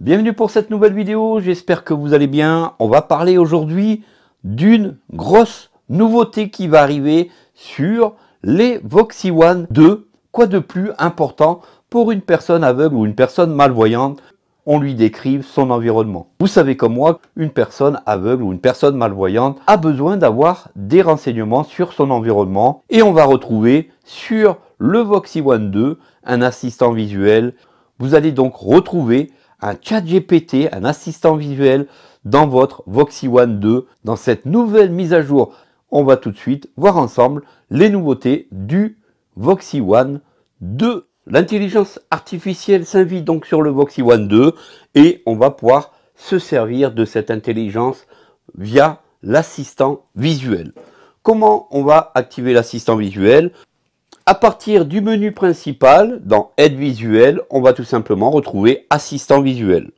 Bienvenue pour cette nouvelle vidéo, j'espère que vous allez bien. On va parler aujourd'hui d'une grosse nouveauté qui va arriver sur les Voxy One 2. Quoi de plus important pour une personne aveugle ou une personne malvoyante on lui décrive son environnement. Vous savez comme moi, une personne aveugle ou une personne malvoyante a besoin d'avoir des renseignements sur son environnement et on va retrouver sur le Voxy One 2 un assistant visuel. Vous allez donc retrouver un chat GPT, un assistant visuel dans votre Voxy One 2. Dans cette nouvelle mise à jour, on va tout de suite voir ensemble les nouveautés du Voxy One 2. L'intelligence artificielle s'invite donc sur le Voxy One 2 et on va pouvoir se servir de cette intelligence via l'assistant visuel. Comment on va activer l'assistant visuel à partir du menu principal, dans aide visuelle, on va tout simplement retrouver assistant visuel.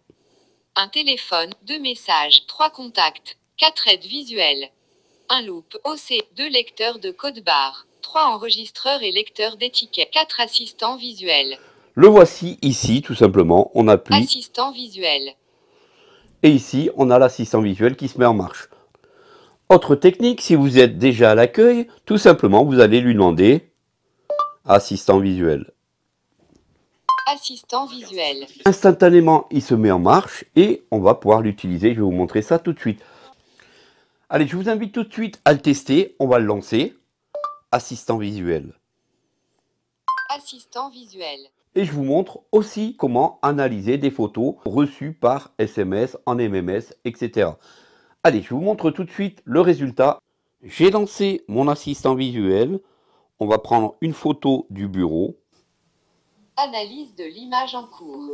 Un téléphone, deux messages, trois contacts, quatre aides visuelles. Un loop OC, deux lecteurs de code barre, trois enregistreurs et lecteurs d'étiquettes, quatre assistants visuels. Le voici ici, tout simplement, on appuie. Assistant visuel. Et ici, on a l'assistant visuel qui se met en marche. Autre technique, si vous êtes déjà à l'accueil, tout simplement, vous allez lui demander assistant visuel. Assistant visuel. Instantanément, il se met en marche et on va pouvoir l'utiliser. Je vais vous montrer ça tout de suite. Allez, je vous invite tout de suite à le tester. On va le lancer. Assistant visuel. Assistant visuel. Et je vous montre aussi comment analyser des photos reçues par SMS, en MMS, etc. Allez, je vous montre tout de suite le résultat. J'ai lancé mon assistant visuel on va prendre une photo du bureau. Analyse de l'image en cours.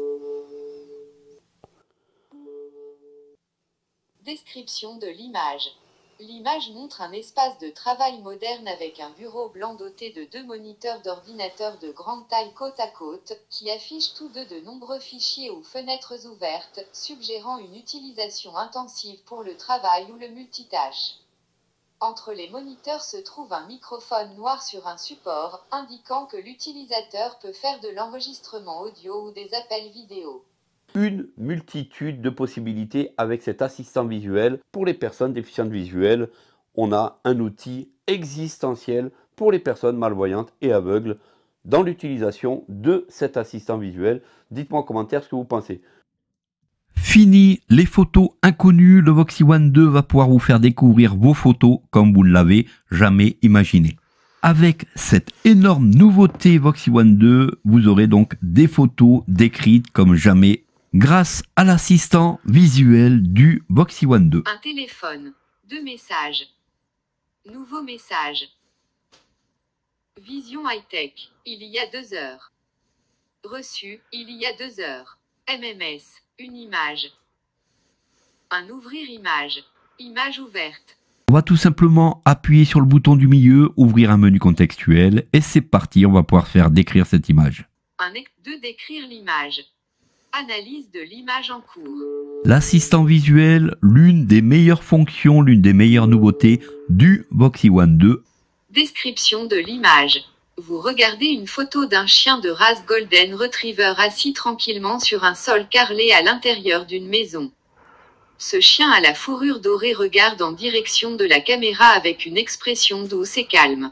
Description de l'image. L'image montre un espace de travail moderne avec un bureau blanc doté de deux moniteurs d'ordinateur de grande taille côte à côte, qui affichent tous deux de nombreux fichiers ou fenêtres ouvertes, suggérant une utilisation intensive pour le travail ou le multitâche. Entre les moniteurs se trouve un microphone noir sur un support, indiquant que l'utilisateur peut faire de l'enregistrement audio ou des appels vidéo. Une multitude de possibilités avec cet assistant visuel. Pour les personnes déficientes visuelles, on a un outil existentiel pour les personnes malvoyantes et aveugles dans l'utilisation de cet assistant visuel. Dites-moi en commentaire ce que vous pensez. Fini les photos inconnues, le Voxy One 2 va pouvoir vous faire découvrir vos photos comme vous ne l'avez jamais imaginé. Avec cette énorme nouveauté Voxy One 2, vous aurez donc des photos décrites comme jamais grâce à l'assistant visuel du Voxy One 2. Un téléphone, deux messages, nouveau message, vision high-tech, il y a deux heures, reçu, il y a deux heures, MMS. Une image. Un ouvrir image. Image ouverte. On va tout simplement appuyer sur le bouton du milieu, ouvrir un menu contextuel et c'est parti, on va pouvoir faire décrire cette image. De Décrire l'image. Analyse de l'image en cours. L'assistant visuel, l'une des meilleures fonctions, l'une des meilleures nouveautés du Voxy One 2. Description de l'image. Vous regardez une photo d'un chien de race Golden Retriever assis tranquillement sur un sol carrelé à l'intérieur d'une maison. Ce chien à la fourrure dorée regarde en direction de la caméra avec une expression douce et calme.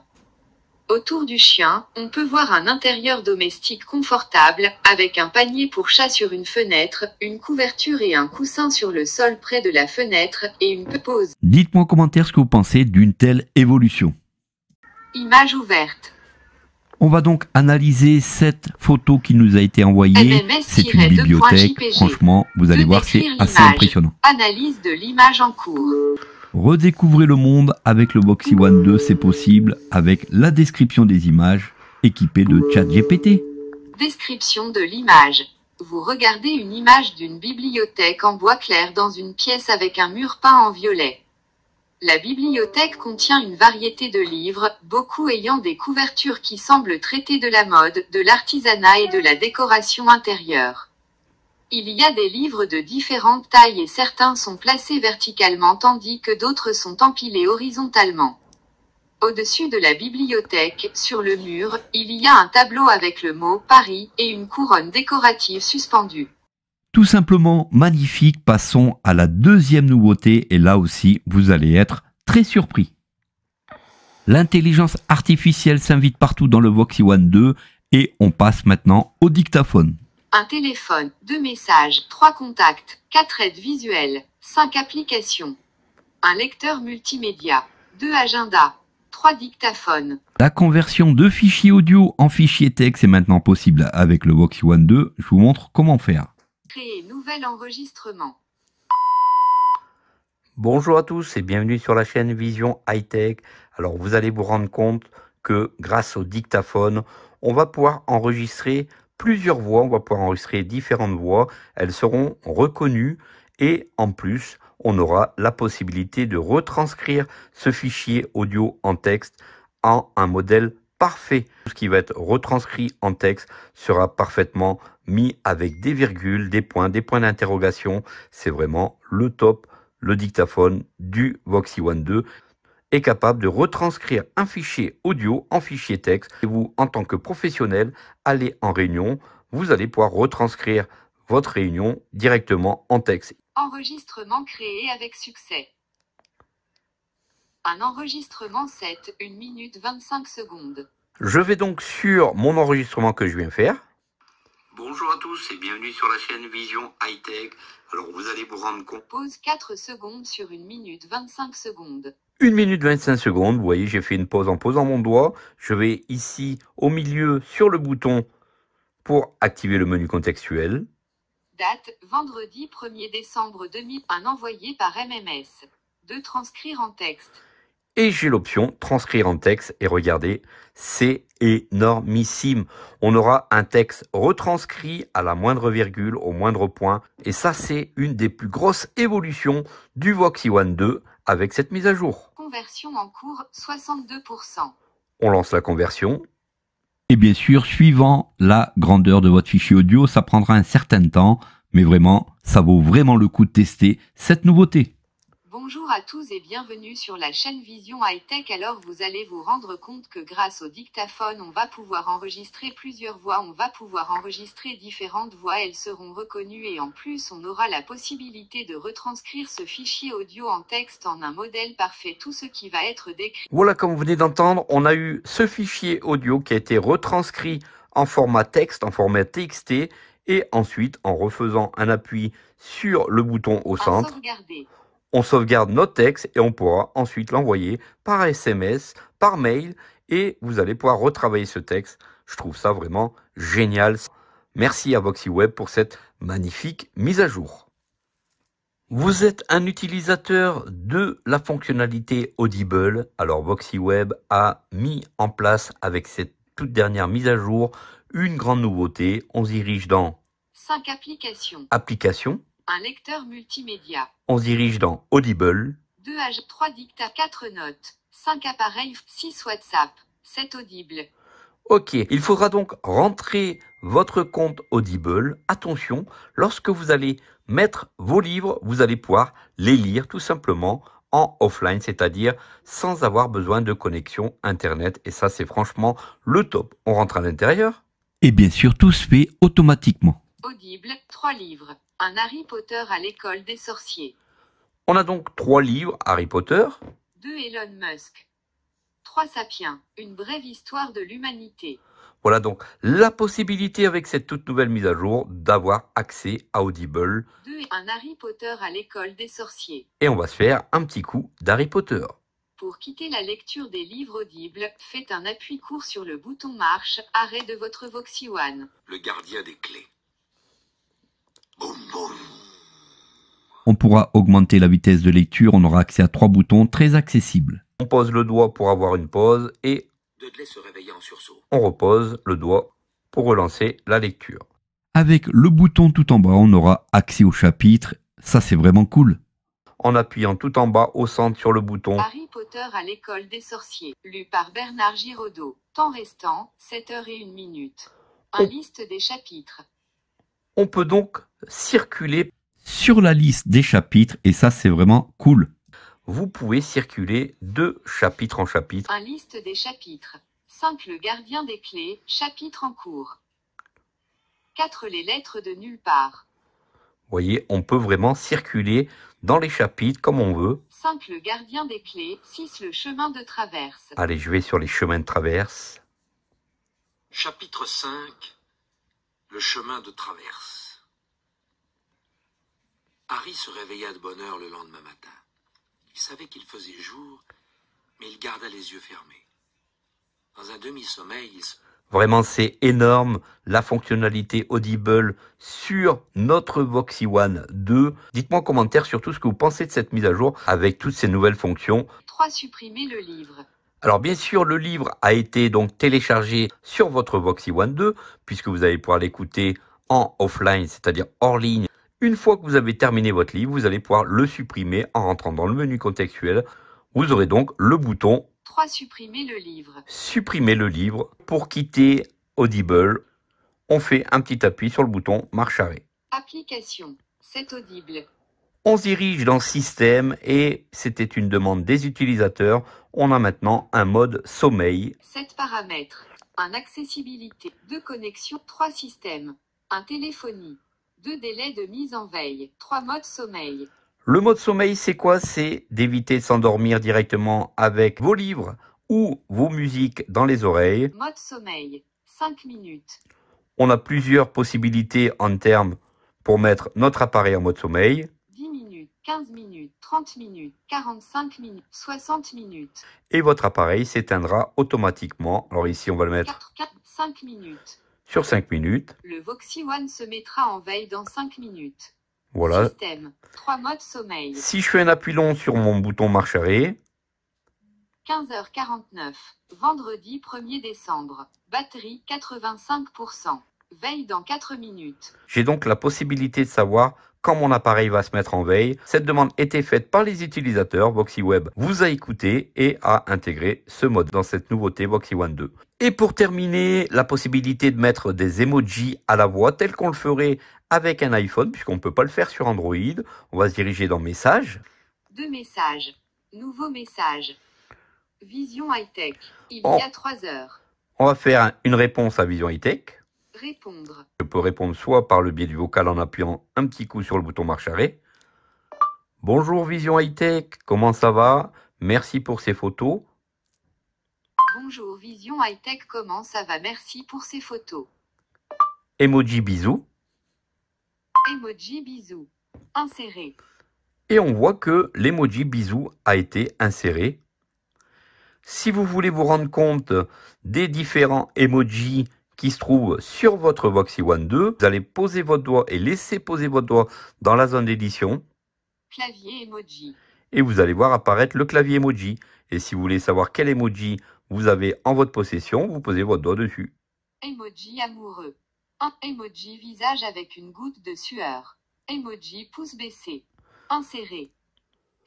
Autour du chien, on peut voir un intérieur domestique confortable, avec un panier pour chat sur une fenêtre, une couverture et un coussin sur le sol près de la fenêtre, et une pause. Dites-moi en commentaire ce que vous pensez d'une telle évolution. Image ouverte. On va donc analyser cette photo qui nous a été envoyée. C'est une bibliothèque. Franchement, vous allez voir, c'est assez impressionnant. Analyse de l'image en cours. Redécouvrez le monde avec le Boxy One 2, c'est possible avec la description des images équipée de chat GPT. Description de l'image. Vous regardez une image d'une bibliothèque en bois clair dans une pièce avec un mur peint en violet. La bibliothèque contient une variété de livres, beaucoup ayant des couvertures qui semblent traiter de la mode, de l'artisanat et de la décoration intérieure. Il y a des livres de différentes tailles et certains sont placés verticalement tandis que d'autres sont empilés horizontalement. Au-dessus de la bibliothèque, sur le mur, il y a un tableau avec le mot Paris et une couronne décorative suspendue tout simplement magnifique. Passons à la deuxième nouveauté et là aussi vous allez être très surpris. L'intelligence artificielle s'invite partout dans le Voxy One 2 et on passe maintenant au dictaphone. Un téléphone, deux messages, trois contacts, quatre aides visuelles, cinq applications, un lecteur multimédia, deux agendas, trois dictaphones. La conversion de fichiers audio en fichiers texte est maintenant possible avec le Voxy One 2. Je vous montre comment faire nouvel enregistrement. Bonjour à tous et bienvenue sur la chaîne Vision High Tech. Alors vous allez vous rendre compte que grâce au dictaphone, on va pouvoir enregistrer plusieurs voix, on va pouvoir enregistrer différentes voix, elles seront reconnues et en plus, on aura la possibilité de retranscrire ce fichier audio en texte en un modèle parfait. Tout ce qui va être retranscrit en texte sera parfaitement mis avec des virgules, des points, des points d'interrogation. C'est vraiment le top. Le dictaphone du Voxy One 2 est capable de retranscrire un fichier audio en fichier texte. Et vous, en tant que professionnel, allez en réunion, vous allez pouvoir retranscrire votre réunion directement en texte. Enregistrement créé avec succès. Un enregistrement 7, 1 minute 25 secondes. Je vais donc sur mon enregistrement que je viens faire. Bonjour à tous et bienvenue sur la chaîne Vision Hightech. Tech. Alors vous allez vous rendre compte. Pause 4 secondes sur 1 minute 25 secondes. 1 minute 25 secondes, vous voyez, j'ai fait une pause en posant mon doigt. Je vais ici au milieu sur le bouton pour activer le menu contextuel. Date vendredi 1er décembre 2001 envoyé par MMS. De transcrire en texte et j'ai l'option transcrire en texte et regardez, c'est énormissime. On aura un texte retranscrit à la moindre virgule, au moindre point et ça c'est une des plus grosses évolutions du Voxy One 2 avec cette mise à jour. Conversion en cours 62%. On lance la conversion. Et bien sûr, suivant la grandeur de votre fichier audio, ça prendra un certain temps, mais vraiment, ça vaut vraiment le coup de tester cette nouveauté. Bonjour à tous et bienvenue sur la chaîne Vision High Tech. Alors vous allez vous rendre compte que grâce au dictaphone, on va pouvoir enregistrer plusieurs voix, on va pouvoir enregistrer différentes voix, elles seront reconnues et en plus on aura la possibilité de retranscrire ce fichier audio en texte en un modèle parfait, tout ce qui va être décrit. Voilà comme vous venez d'entendre, on a eu ce fichier audio qui a été retranscrit en format texte, en format TXT et ensuite en refaisant un appui sur le bouton au centre. On sauvegarde notre texte et on pourra ensuite l'envoyer par SMS, par mail et vous allez pouvoir retravailler ce texte. Je trouve ça vraiment génial. Merci à VoxyWeb pour cette magnifique mise à jour. Vous êtes un utilisateur de la fonctionnalité Audible. Alors VoxyWeb a mis en place avec cette toute dernière mise à jour une grande nouveauté. On se dirige dans 5 applications. Applications. Un lecteur multimédia. On se dirige dans Audible. 2 H 3 dicta, 4 notes, 5 appareils, 6 WhatsApp, 7 Audible. Ok, il faudra donc rentrer votre compte Audible. Attention, lorsque vous allez mettre vos livres, vous allez pouvoir les lire tout simplement en offline, c'est-à-dire sans avoir besoin de connexion Internet. Et ça, c'est franchement le top. On rentre à l'intérieur. Et bien sûr, tout se fait automatiquement. Audible, 3 livres. Un Harry Potter à l'école des sorciers. On a donc trois livres Harry Potter. Deux Elon Musk. Trois Sapiens. Une brève histoire de l'humanité. Voilà donc la possibilité avec cette toute nouvelle mise à jour d'avoir accès à Audible. Deux Un Harry Potter à l'école des sorciers. Et on va se faire un petit coup d'Harry Potter. Pour quitter la lecture des livres audibles, faites un appui court sur le bouton marche, arrêt de votre Voxy One. Le gardien des clés. On pourra augmenter la vitesse de lecture, on aura accès à trois boutons très accessibles. On pose le doigt pour avoir une pause et se réveiller en sursaut. On repose le doigt pour relancer la lecture. Avec le bouton tout en bas, on aura accès au chapitre. Ça, c'est vraiment cool. En appuyant tout en bas au centre sur le bouton. Harry Potter à l'école des sorciers, lu par Bernard Giraudot. Temps restant, 7 h et Un oh. liste des chapitres. On peut donc circuler sur la liste des chapitres et ça c'est vraiment cool. Vous pouvez circuler de chapitre en chapitre. Un liste des chapitres. le gardien des clés, chapitre en cours. 4 les lettres de nulle part. Vous voyez, on peut vraiment circuler dans les chapitres comme on veut. 5 le gardien des clés, 6 le chemin de traverse. Allez, je vais sur les chemins de traverse. Chapitre 5, le chemin de traverse. Harry se réveilla de bonne heure le lendemain matin. Il savait qu'il faisait jour, mais il garda les yeux fermés. Dans un demi-sommeil, il se... Vraiment, c'est énorme la fonctionnalité Audible sur notre Voxy One 2. Dites-moi en commentaire surtout ce que vous pensez de cette mise à jour avec toutes ces nouvelles fonctions. 3. Supprimer le livre. Alors bien sûr, le livre a été donc téléchargé sur votre Voxy One 2, puisque vous allez pouvoir l'écouter en offline, c'est-à-dire hors ligne. Une fois que vous avez terminé votre livre, vous allez pouvoir le supprimer en rentrant dans le menu contextuel. Vous aurez donc le bouton 3 supprimer le livre. Supprimer le livre pour quitter Audible. On fait un petit appui sur le bouton marche arrêt. Application. C'est audible. On se dirige dans système et c'était une demande des utilisateurs. On a maintenant un mode sommeil. 7 paramètres. Un accessibilité. Deux connexions. Trois systèmes. Un téléphonie. Deux délais de mise en veille. Trois modes sommeil. Le mode sommeil, c'est quoi C'est d'éviter de s'endormir directement avec vos livres ou vos musiques dans les oreilles. Mode sommeil. 5 minutes. On a plusieurs possibilités en termes pour mettre notre appareil en mode sommeil. 15 minutes, 30 minutes, 45 minutes, 60 minutes. Et votre appareil s'éteindra automatiquement. Alors ici, on va le mettre 5 minutes. sur 5 minutes. Le Voxy One se mettra en veille dans 5 minutes. Voilà. Système, 3 modes sommeil. Si je fais un appui long sur mon bouton marche arrêt. 15h49, vendredi 1er décembre, batterie 85%, veille dans 4 minutes. J'ai donc la possibilité de savoir quand mon appareil va se mettre en veille. Cette demande était faite par les utilisateurs. Web vous a écouté et a intégré ce mode dans cette nouveauté Voxy One 2. Et pour terminer, la possibilité de mettre des emojis à la voix tel qu'on le ferait avec un iPhone, puisqu'on ne peut pas le faire sur Android. On va se diriger dans Messages. Deux messages. Nouveau message. Vision Hightech. tech Il y a oh. trois heures. On va faire une réponse à Vision Hightech. tech je peux répondre soit par le biais du vocal en appuyant un petit coup sur le bouton marche arrêt. Bonjour Vision Hightech, Tech, comment ça va Merci pour ces photos. Bonjour Vision High Tech, comment ça va Merci pour ces photos. Emoji bisous. Emoji bisous. Inséré. Et on voit que l'emoji bisou a été inséré. Si vous voulez vous rendre compte des différents emojis qui se trouve sur votre Voxy One 2. Vous allez poser votre doigt et laisser poser votre doigt dans la zone d'édition. Clavier emoji. Et vous allez voir apparaître le clavier emoji. Et si vous voulez savoir quel emoji vous avez en votre possession, vous posez votre doigt dessus. Emoji amoureux. emoji visage avec une goutte de sueur. Emoji pouce baissé. Inséré.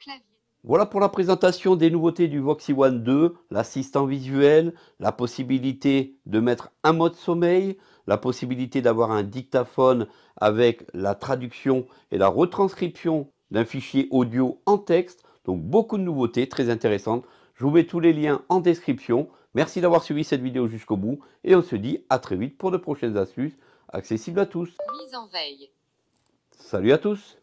Clavier. Voilà pour la présentation des nouveautés du Voxy One 2, l'assistant visuel, la possibilité de mettre un mode sommeil, la possibilité d'avoir un dictaphone avec la traduction et la retranscription d'un fichier audio en texte. Donc beaucoup de nouveautés très intéressantes. Je vous mets tous les liens en description. Merci d'avoir suivi cette vidéo jusqu'au bout et on se dit à très vite pour de prochaines astuces accessibles à tous. Mise en veille. Salut à tous